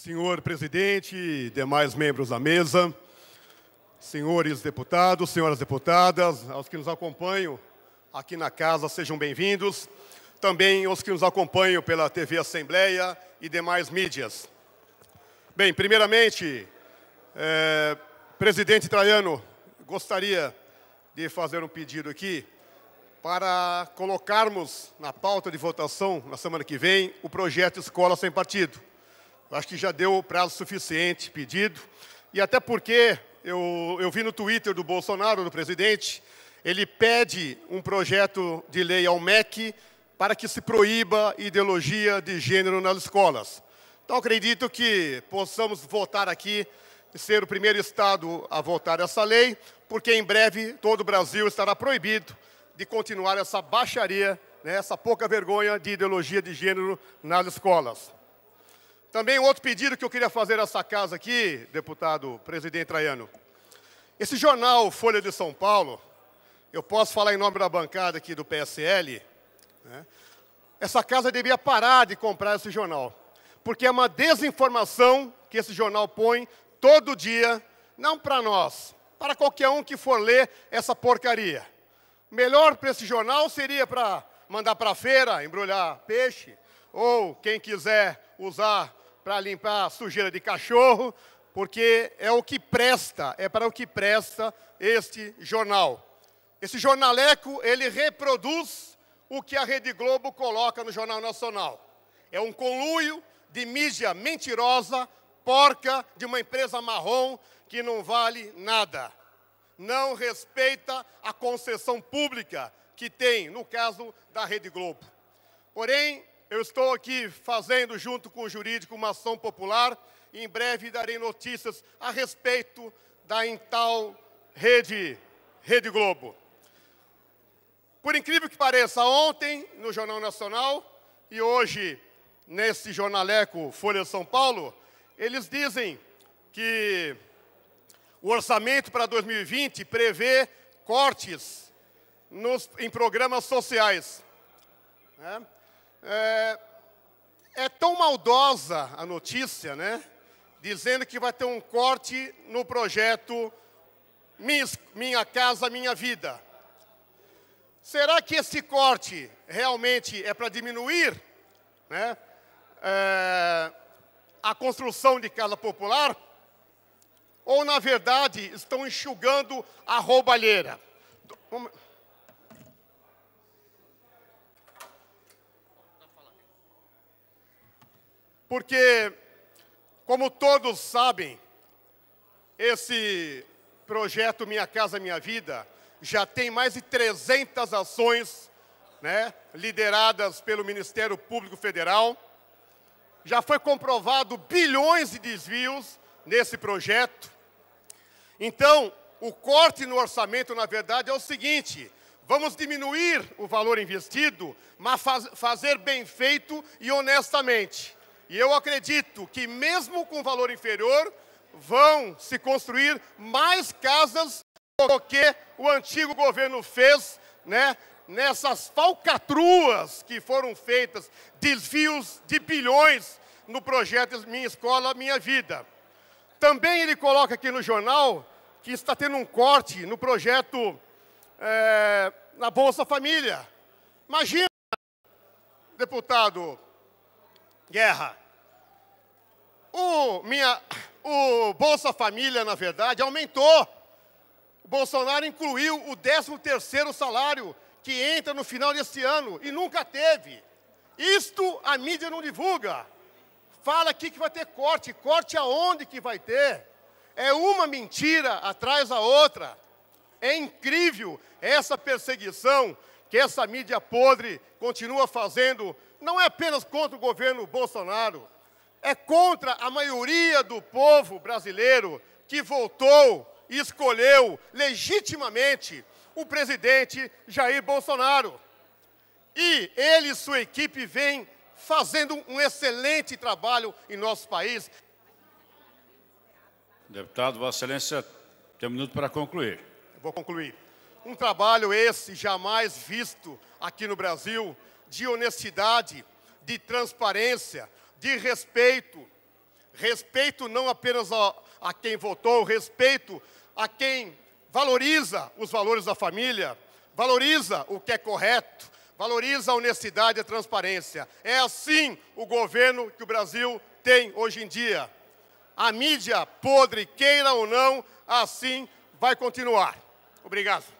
Senhor presidente e demais membros da mesa, senhores deputados, senhoras deputadas, aos que nos acompanham aqui na casa, sejam bem-vindos. Também aos que nos acompanham pela TV Assembleia e demais mídias. Bem, primeiramente, é, presidente Traiano, gostaria de fazer um pedido aqui para colocarmos na pauta de votação, na semana que vem, o projeto Escola Sem Partido. Acho que já deu o prazo suficiente pedido. E até porque eu, eu vi no Twitter do Bolsonaro, do presidente, ele pede um projeto de lei ao MEC para que se proíba ideologia de gênero nas escolas. Então, acredito que possamos votar aqui, e ser o primeiro Estado a votar essa lei, porque em breve todo o Brasil estará proibido de continuar essa baixaria, né, essa pouca vergonha de ideologia de gênero nas escolas. Também um outro pedido que eu queria fazer a essa casa aqui, deputado presidente Traiano. Esse jornal Folha de São Paulo, eu posso falar em nome da bancada aqui do PSL, né? essa casa devia parar de comprar esse jornal, porque é uma desinformação que esse jornal põe todo dia, não para nós, para qualquer um que for ler essa porcaria. Melhor para esse jornal seria para mandar para a feira, embrulhar peixe, ou quem quiser usar para limpar a sujeira de cachorro, porque é o que presta, é para o que presta este jornal. Esse jornaleco, ele reproduz o que a Rede Globo coloca no Jornal Nacional. É um conluio de mídia mentirosa, porca, de uma empresa marrom que não vale nada. Não respeita a concessão pública que tem, no caso da Rede Globo. Porém, eu estou aqui fazendo, junto com o jurídico, uma ação popular. E em breve darei notícias a respeito da tal Rede, Rede Globo. Por incrível que pareça, ontem, no Jornal Nacional, e hoje, nesse jornaleco Folha de São Paulo, eles dizem que o orçamento para 2020 prevê cortes nos, em programas sociais. Né? É, é tão maldosa a notícia, né? Dizendo que vai ter um corte no projeto Minha Casa Minha Vida. Será que esse corte realmente é para diminuir né, é, a construção de casa popular? Ou, na verdade, estão enxugando a roubalheira? Vamos... porque, como todos sabem, esse projeto Minha Casa Minha Vida já tem mais de 300 ações né, lideradas pelo Ministério Público Federal. Já foi comprovado bilhões de desvios nesse projeto. Então, o corte no orçamento, na verdade, é o seguinte: vamos diminuir o valor investido, mas faz, fazer bem feito e honestamente. E eu acredito que, mesmo com valor inferior, vão se construir mais casas do que o antigo governo fez, né? Nessas falcatruas que foram feitas, desvios de bilhões no projeto Minha Escola Minha Vida. Também ele coloca aqui no jornal que está tendo um corte no projeto é, na Bolsa Família. Imagina, deputado guerra. O, minha, o Bolsa Família, na verdade, aumentou. O Bolsonaro incluiu o 13º salário que entra no final desse ano e nunca teve. Isto a mídia não divulga. Fala aqui que vai ter corte. Corte aonde que vai ter? É uma mentira atrás da outra. É incrível essa perseguição que essa mídia podre continua fazendo não é apenas contra o governo Bolsonaro, é contra a maioria do povo brasileiro que voltou e escolheu legitimamente o presidente Jair Bolsonaro. E ele e sua equipe vêm fazendo um excelente trabalho em nosso país. Deputado, Vossa Excelência, tem um minuto para concluir. Vou concluir. Um trabalho esse jamais visto aqui no Brasil, de honestidade, de transparência, de respeito. Respeito não apenas a, a quem votou, respeito a quem valoriza os valores da família, valoriza o que é correto, valoriza a honestidade e a transparência. É assim o governo que o Brasil tem hoje em dia. A mídia podre, queira ou não, assim vai continuar. Obrigado.